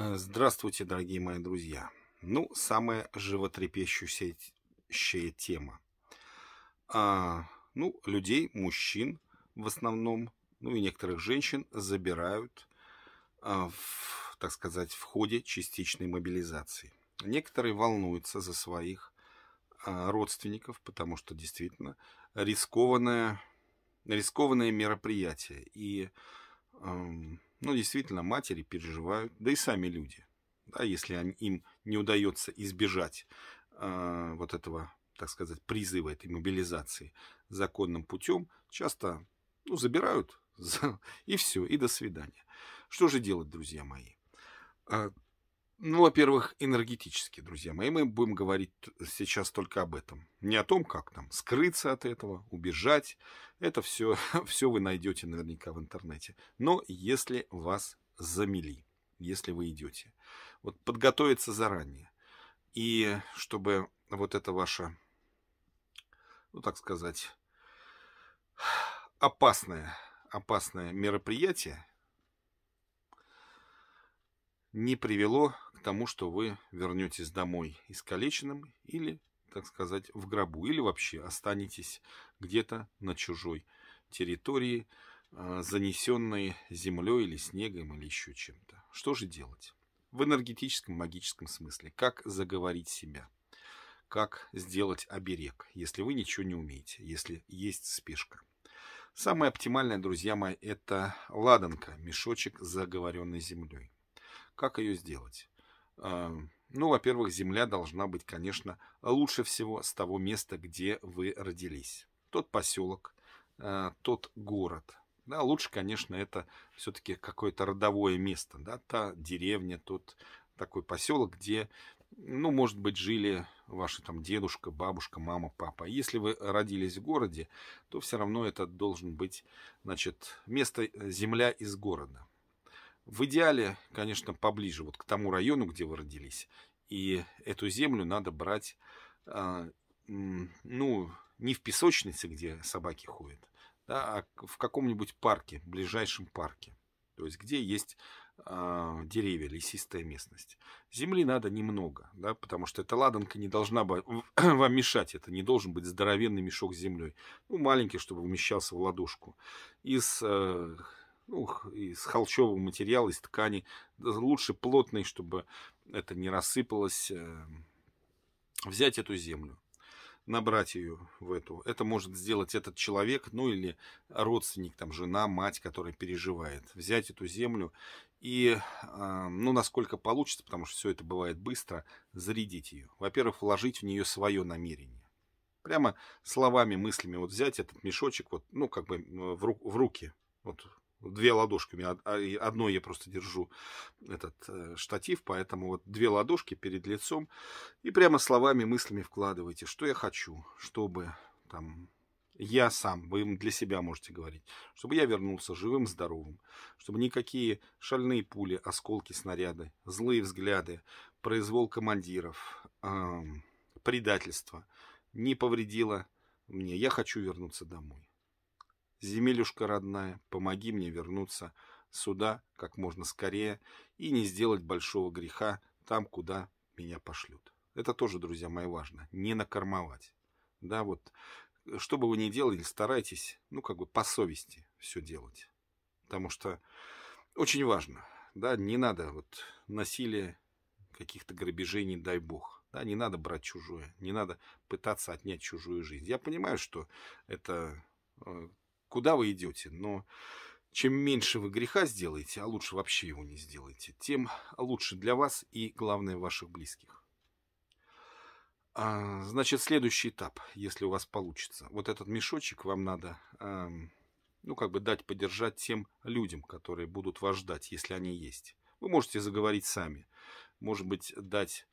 Э, здравствуйте, дорогие мои друзья. Ну, самая животрепещущая тема. А, ну, людей, мужчин в основном, ну и некоторых женщин забирают, а, в, так сказать, в ходе частичной мобилизации. Некоторые волнуются за своих а, родственников, потому что действительно рискованное, рискованное мероприятие. И эм, но ну, действительно, матери переживают, да и сами люди. Да, если они, им не удается избежать э, вот этого, так сказать, призыва, этой мобилизации законным путем, часто ну, забирают за... и все, и до свидания. Что же делать, друзья мои? А, ну, во-первых, энергетически, друзья мои, мы будем говорить сейчас только об этом. Не о том, как там скрыться от этого, убежать. Это все, все вы найдете наверняка в интернете. Но если вас замели, если вы идете, вот подготовиться заранее. И чтобы вот это ваше, ну так сказать, опасное, опасное мероприятие не привело к тому, что вы вернетесь домой искалеченным или, так сказать, в гробу, или вообще останетесь где-то на чужой территории, а, занесенной землей или снегом или еще чем-то. Что же делать? В энергетическом, магическом смысле. Как заговорить себя? Как сделать оберег, если вы ничего не умеете, если есть спешка? Самое оптимальное, друзья мои, это ладанка, мешочек с заговоренной землей. Как ее сделать? Ну, во-первых, земля должна быть, конечно, лучше всего с того места, где вы родились. Тот поселок, а, тот город. Да, лучше, конечно, это все-таки какое-то родовое место, да, та деревня, тот такой поселок, где, ну, может быть, жили ваши там дедушка, бабушка, мама, папа. Если вы родились в городе, то все равно это должен быть, значит, место э, земля из города. В идеале, конечно, поближе вот к тому району, где вы родились. И эту землю надо брать, а, ну, не в песочнице, где собаки ходят, да, а в каком-нибудь парке, ближайшем парке. То есть, где есть а, деревья, лесистая местность. Земли надо немного, да, потому что эта ладанка не должна вам мешать. Это не должен быть здоровенный мешок с землей. Ну, маленький, чтобы вмещался в ладошку. Из э, ну, из холщового материала, из ткани. Лучше плотный, чтобы это не рассыпалось. Э, взять эту землю, набрать ее в эту. Это может сделать этот человек, ну или родственник, там жена, мать, которая переживает. Взять эту землю и, а, ну, насколько получится, потому что все это бывает быстро, зарядить ее. Во-первых, вложить в нее свое намерение прямо словами, мыслями вот взять этот мешочек вот, ну, как бы в, ру в руки, вот Две ладошками, одной я просто держу этот э, штатив, поэтому вот две ладошки перед лицом и прямо словами, мыслями вкладывайте, что я хочу, чтобы там я сам, вы для себя можете говорить, чтобы я вернулся живым, здоровым, чтобы никакие шальные пули, осколки, снаряды, злые взгляды, произвол командиров, предательство не повредило мне. Я хочу вернуться домой. Земелюшка родная, помоги мне вернуться сюда как можно скорее и не сделать большого греха там, куда меня пошлют. Это тоже, друзья мои, важно. Не накормовать. Да, вот, что бы вы ни делали, старайтесь, ну, как бы по совести все делать. Потому что очень важно, да, не надо вот насилие, каких-то грабежей, не дай бог. Да, не надо брать чужое, не надо пытаться отнять чужую жизнь. Я понимаю, что это э, куда вы идете, но чем меньше вы греха сделаете, а лучше вообще его не сделаете, тем лучше для вас и, главное, ваших близких. А, значит, следующий этап, если у вас получится. Вот этот мешочек вам надо, а, ну, как бы дать поддержать тем людям, которые будут вас ждать, если они есть. Вы можете заговорить сами может быть, дать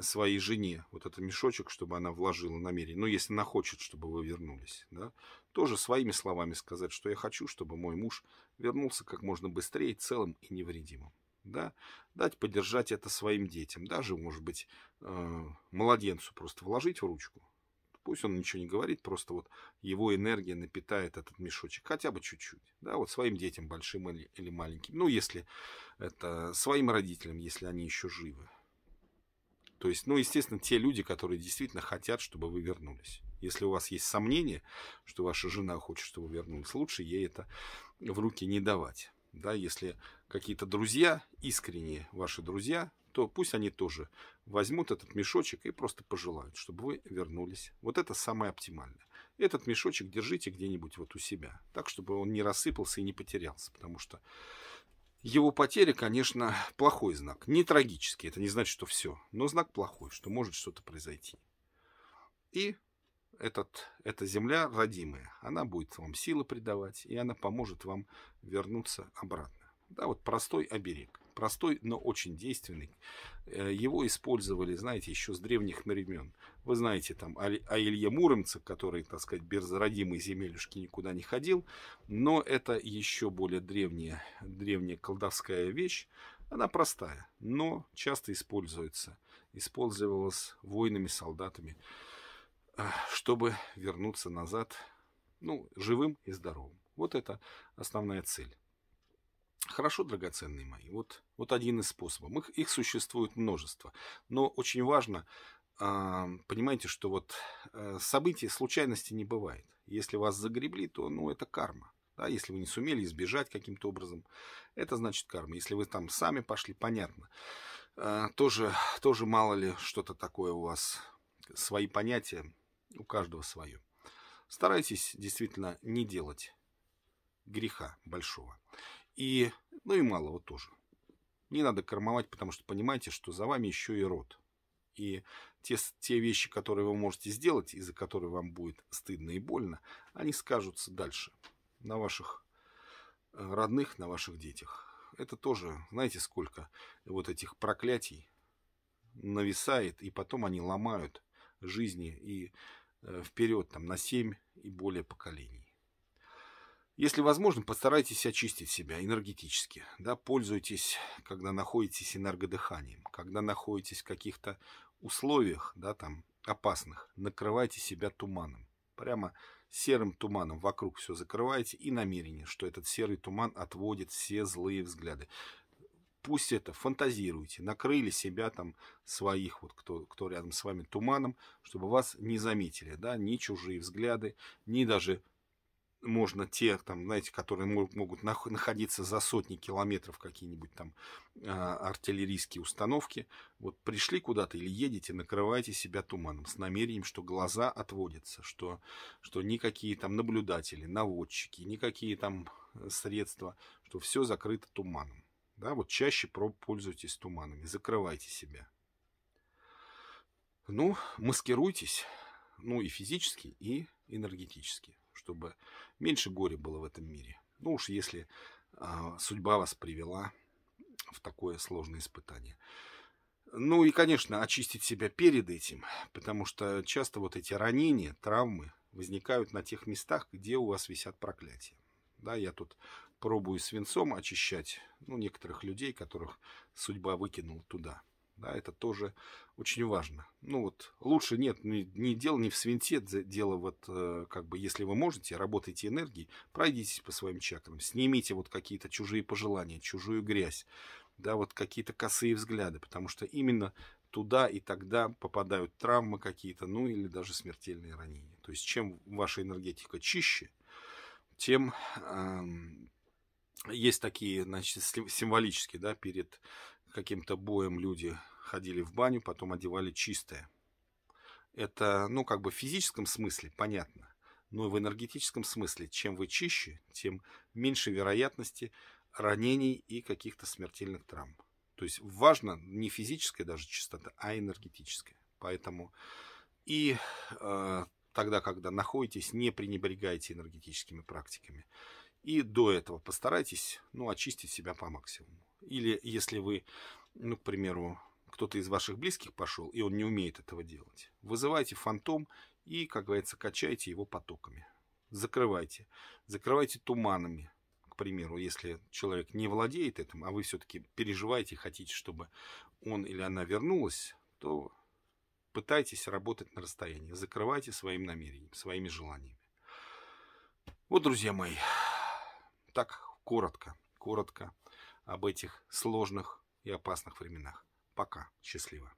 своей жене вот этот мешочек, чтобы она вложила намерение, ну, если она хочет, чтобы вы вернулись, да, тоже своими словами сказать, что я хочу, чтобы мой муж вернулся как можно быстрее, целым и невредимым. Да, дать поддержать это своим детям, даже, может быть, э, младенцу просто вложить в ручку, пусть он ничего не говорит, просто вот его энергия напитает этот мешочек хотя бы чуть-чуть, да, вот своим детям большим или, или маленьким. Ну, если это своим родителям, если они еще живы. То есть, ну, естественно, те люди, которые действительно хотят, чтобы вы вернулись. Если у вас есть сомнения, что ваша жена хочет, чтобы вы вернулись, лучше ей это в руки не давать. Да, если какие-то друзья, искренние ваши друзья, то пусть они тоже возьмут этот мешочек и просто пожелают, чтобы вы вернулись. Вот это самое оптимальное. Этот мешочек держите где-нибудь вот у себя, так, чтобы он не рассыпался и не потерялся, потому что его потеря, конечно, плохой знак. Не трагический, это не значит, что все, но знак плохой, что может что-то произойти. И этот, эта земля родимая, она будет вам силы придавать, и она поможет вам вернуться обратно. Да, вот простой оберег. Простой, но очень действенный. Э, его использовали, знаете, еще с древних времен. Вы знаете, там, о, о а Илье Муромце, который, так сказать, без родимой земелюшки никуда не ходил. Но это еще более древняя, древняя колдовская вещь. Она простая, но часто используется. Использовалась воинами, солдатами, э, чтобы вернуться назад ну, живым и здоровым. Вот это основная цель. Хорошо, драгоценные мои, вот, вот один из способов. Их, их существует множество. Но очень важно, э, понимаете, что вот э, событий, случайности не бывает. Если вас загребли, то ну, это карма. Да, если вы не сумели избежать каким-то образом, это значит карма. Если вы там сами пошли, понятно. Э, тоже, тоже мало ли что-то такое у вас, свои понятия, у каждого свое. Старайтесь действительно не делать греха большого. И, ну и малого тоже. Не надо кормовать, потому что понимаете, что за вами еще и род. И те, те вещи, которые вы можете сделать, из-за которых вам будет стыдно и больно, они скажутся дальше на ваших э, родных, на ваших детях. Это тоже, знаете, сколько вот этих проклятий нависает, и потом они ломают жизни и э, вперед там, на 7 и более поколений. Если возможно, постарайтесь очистить себя энергетически. Да, пользуйтесь, когда находитесь энергодыханием, когда находитесь в каких-то условиях, да, там, опасных. Накрывайте себя туманом. Прямо серым туманом вокруг все закрываете и намерение, что этот серый туман отводит все злые взгляды. Пусть это фантазируйте, накрыли себя там своих, вот кто, кто рядом с вами туманом, чтобы вас не заметили, да, ни чужие взгляды, ни даже можно те, там, знаете, которые могут, находиться за сотни километров какие-нибудь там а, артиллерийские установки, вот пришли куда-то или едете, накрываете себя туманом с намерением, что глаза отводятся, что, что никакие там наблюдатели, наводчики, никакие там средства, что все закрыто туманом. Да, вот чаще пользуйтесь туманами, закрывайте себя. Ну, маскируйтесь, ну и физически, и энергетически чтобы меньше горя было в этом мире. Ну уж если а, судьба вас привела в такое сложное испытание. Ну и, конечно, очистить себя перед этим, потому что часто вот эти ранения, травмы возникают на тех местах, где у вас висят проклятия. Да, я тут пробую свинцом очищать ну, некоторых людей, которых судьба выкинула туда. Да, это тоже очень важно. Ну вот, лучше нет, не, не дело не в свинте, дело вот, э, как бы, если вы можете, работайте энергией, пройдитесь по своим чакрам, снимите вот какие-то чужие пожелания, чужую грязь, да, вот какие-то косые взгляды, потому что именно туда и тогда попадают травмы какие-то, ну или даже смертельные ранения. То есть чем ваша энергетика чище, тем э, есть такие, значит, символические, да, перед каким-то боем люди ходили в баню, потом одевали чистое. Это, ну, как бы в физическом смысле, понятно. Но и в энергетическом смысле, чем вы чище, тем меньше вероятности ранений и каких-то смертельных травм. То есть важно не физическая даже чистота, а энергетическая. Поэтому и э, тогда, когда находитесь, не пренебрегайте энергетическими практиками. И до этого постарайтесь ну, очистить себя по максимуму. Или если вы, ну, к примеру, кто-то из ваших близких пошел, и он не умеет этого делать. Вызывайте фантом и, как говорится, качайте его потоками. Закрывайте. Закрывайте туманами. К примеру, если человек не владеет этим, а вы все-таки переживаете, хотите, чтобы он или она вернулась, то пытайтесь работать на расстоянии. Закрывайте своим намерением, своими желаниями. Вот, друзья мои, так коротко, коротко об этих сложных и опасных временах. Пока. Счастливо.